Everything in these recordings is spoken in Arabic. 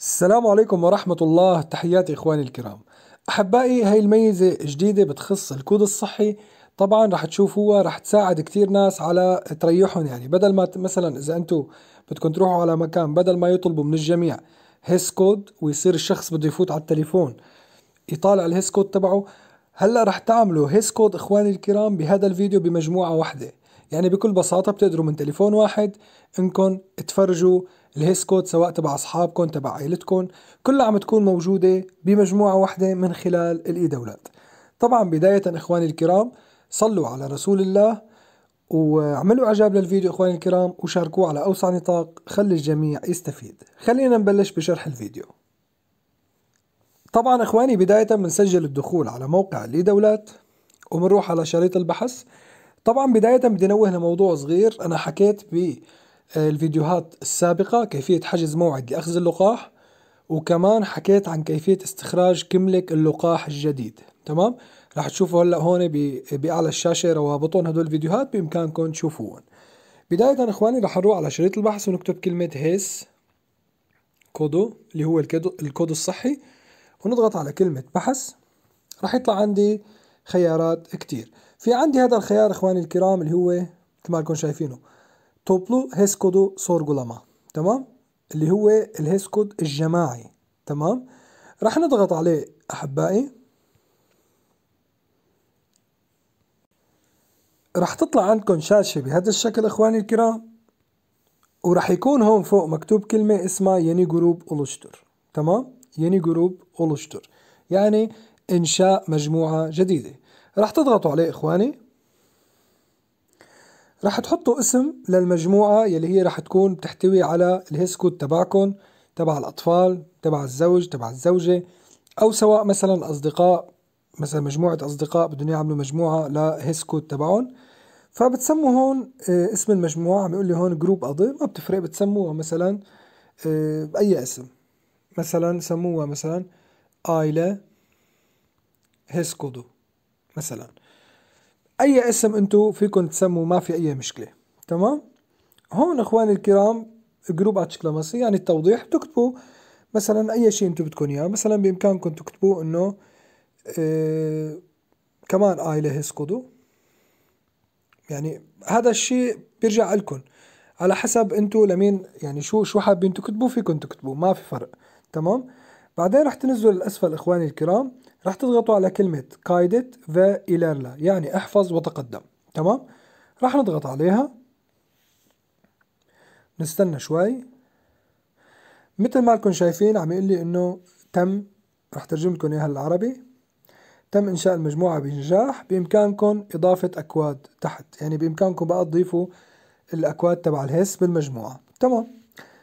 السلام عليكم ورحمة الله تحياتي إخواني الكرام أحبائي هاي الميزة جديدة بتخص الكود الصحي طبعا رح تشوفوها رح تساعد كتير ناس على تريحهم يعني بدل ما مثلا إذا أنتم بدكم تروحوا على مكان بدل ما يطلبوا من الجميع هيس كود ويصير الشخص بده يفوت على التليفون يطالع الهيس كود تبعه هلا رح تعملوا هيس كود اخواني الكرام بهذا الفيديو بمجموعه واحده يعني بكل بساطه بتقدروا من تليفون واحد انكم تفرجوا الهيس كود سواء تبع اصحابكم تبع عائلتكم كلها عم تكون موجوده بمجموعه واحده من خلال الاي دولات طبعا بدايه اخواني الكرام صلوا على رسول الله واعملوا اعجاب للفيديو اخواني الكرام وشاركوه على اوسع نطاق خلي الجميع يستفيد خلينا نبلش بشرح الفيديو طبعا اخواني بداية بنسجل الدخول على موقع الاي دولات وبنروح على شريط البحث طبعا بداية بدي انوه لموضوع صغير انا حكيت ب الفيديوهات السابقة كيفية حجز موعد لأخذ اللقاح وكمان حكيت عن كيفية استخراج كملك اللقاح الجديد تمام رح تشوفوا هلا هون بأعلى الشاشة روابطهم هدول الفيديوهات بإمكانكم تشوفوهم بداية إخواني رح نروح على شريط البحث ونكتب كلمة هيس كودو اللي هو الكود الصحي ونضغط على كلمة بحث رح يطلع عندي خيارات كتير في عندي هذا الخيار إخواني الكرام اللي هو مثل ما لكم شايفينه toplu HES kodu sorgulama تمام اللي هو الهيس كود الجماعي تمام راح نضغط عليه احبائي راح تطلع عندكم شاشة بهذا الشكل اخواني الكرام وراح يكون هون فوق مكتوب كلمة اسمها يني جروب اولشتر تمام يني جروب اولشتر يعني انشاء مجموعة جديدة راح تضغطوا عليه اخواني رح تحطوا اسم للمجموعة يلي هي رح تكون بتحتوي على الهيسكود تبعكم تبع الأطفال تبع الزوج تبع الزوجة أو سواء مثلا أصدقاء مثلا مجموعة أصدقاء بدهم يعملوا مجموعة لهيسكود تبعهم فبتسموا هون آه، اسم المجموعة عم يقول لي هون جروب أضي ما بتفرق بتسموها مثلا آه، بأي اسم مثلا سموها مثلا آيلة هيسكودو مثلا اي اسم انتو فيكم تسموا ما في اي مشكله تمام هون اخواني الكرام جروب اتشكلاماسي يعني التوضيح بتكتبوا مثلا اي شيء انتو بدكم اياه مثلا بامكانكم تكتبوا انه آه كمان ايله يسقطوا يعني هذا الشيء بيرجع لكم على حسب انتو لمين يعني شو شو حابين تكتبوا فيكم تكتبوا ما في فرق تمام بعدين رح تنزلوا للاسفل اخواني الكرام راح تضغطوا على كلمة قايدت إيلرلا يعني احفظ وتقدم تمام راح نضغط عليها نستنى شوي مثل ما لكم شايفين عم يقول لي انه تم راح ترجم لكم اياها للعربي تم انشاء المجموعة بنجاح بامكانكم اضافة اكواد تحت يعني بامكانكم بقى تضيفوا الاكواد تبع الهس بالمجموعة تمام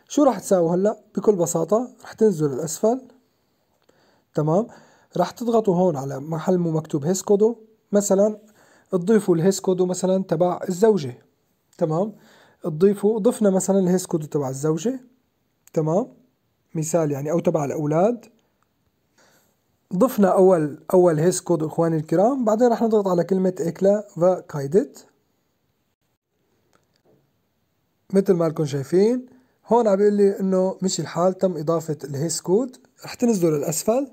شو راح تساووا هلا بكل بساطة راح تنزل الاسفل تمام راح تضغطوا هون على محل مو مكتوب هيسكودو مثلا تضيفوا الهيسكودو مثلا تبع الزوجة تمام تضيفوا ضفنا مثلا الهيسكودو تبع الزوجة تمام مثال يعني أو تبع الأولاد ضفنا أول أول هيسكودو إخواني الكرام بعدين راح نضغط على كلمة إكلا فاكايدت مثل ما لكم شايفين هون عم بيقول لي انه مشي الحال تم اضافه الهيس كود رح تنزلوا للاسفل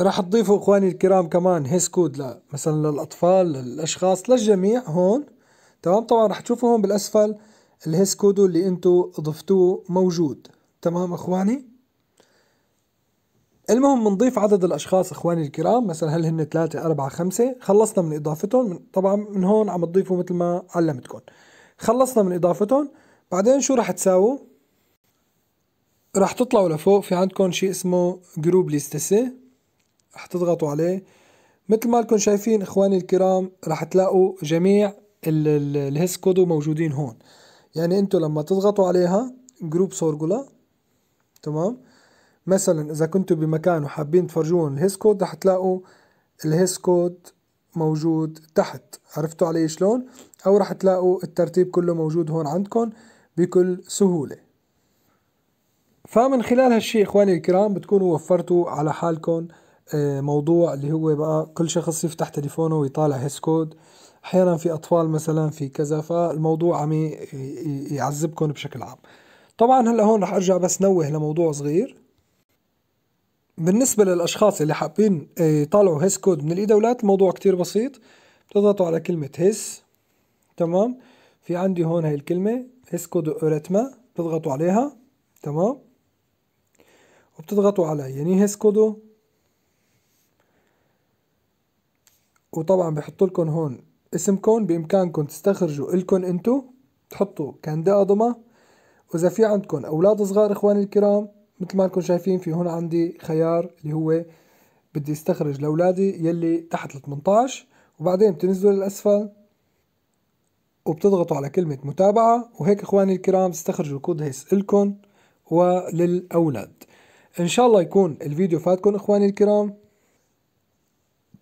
راح تضيفوا اخواني الكرام كمان هيس كود مثلا للاطفال للاشخاص للجميع هون تمام طبعا راح تشوفوا هون بالاسفل الهيس كود اللي انتم ضفتوه موجود تمام اخواني المهم بنضيف عدد الاشخاص اخواني الكرام مثلا هل هن 3 4 5 خلصنا من اضافتهم من... طبعا من هون عم تضيفوا مثل ما علمتكم خلصنا من اضافتهم بعدين شو راح تساووا راح تطلعوا لفوق في عندكم شيء اسمه جروب ليستسي رح تضغطوا عليه مثل ما لكم شايفين اخواني الكرام رح تلاقوا جميع الهيس كودو موجودين هون يعني انتو لما تضغطوا عليها جروب سورجولا تمام مثلا اذا كنتوا بمكان وحابين تفرجون الهيس كود رح تلاقوا الهيس كود موجود تحت عرفتوا علي شلون او رح تلاقوا الترتيب كله موجود هون عندكم بكل سهولة فمن خلال هالشي اخواني الكرام بتكونوا وفرتوا على حالكم آه، موضوع اللي هو بقى كل شخص يفتح تليفونه ويطالع هيس كود احيانا في اطفال مثلا في كذا فالموضوع عم يعذبكم بشكل عام طبعا هلا هون رح ارجع بس نوه لموضوع صغير بالنسبة للأشخاص اللي حابين آه، يطالعوا هيس كود من الإي دولات الموضوع كتير بسيط بتضغطوا على كلمة هيس تمام في عندي هون هاي الكلمة هيس كود أوريتما بتضغطوا عليها تمام وبتضغطوا على يعني هيس كودو وطبعا بحط لكم هون اسمكم بامكانكم تستخرجوا الكم انتو تحطوا كنداء ضمه واذا في عندكم اولاد صغار اخواني الكرام مثل ما لكم شايفين في هون عندي خيار اللي هو بدي استخرج لاولادي يلي تحت ال 18 وبعدين بتنزلوا للاسفل وبتضغطوا على كلمة متابعة وهيك اخواني الكرام استخرجوا الكود هيس الكم وللاولاد ان شاء الله يكون الفيديو فاتكم اخواني الكرام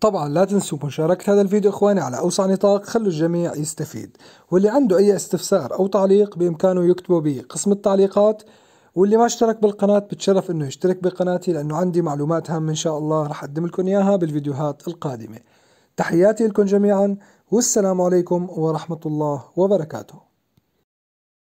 طبعا لا تنسوا مشاركة هذا الفيديو اخواني على اوسع نطاق خلوا الجميع يستفيد واللي عنده اي استفسار او تعليق بامكانه يكتبه بقسم التعليقات واللي ما اشترك بالقناة بتشرف انه يشترك بقناتي لانه عندي معلومات هامة ان شاء الله رح اقدم لكم اياها بالفيديوهات القادمة تحياتي لكم جميعا والسلام عليكم ورحمة الله وبركاته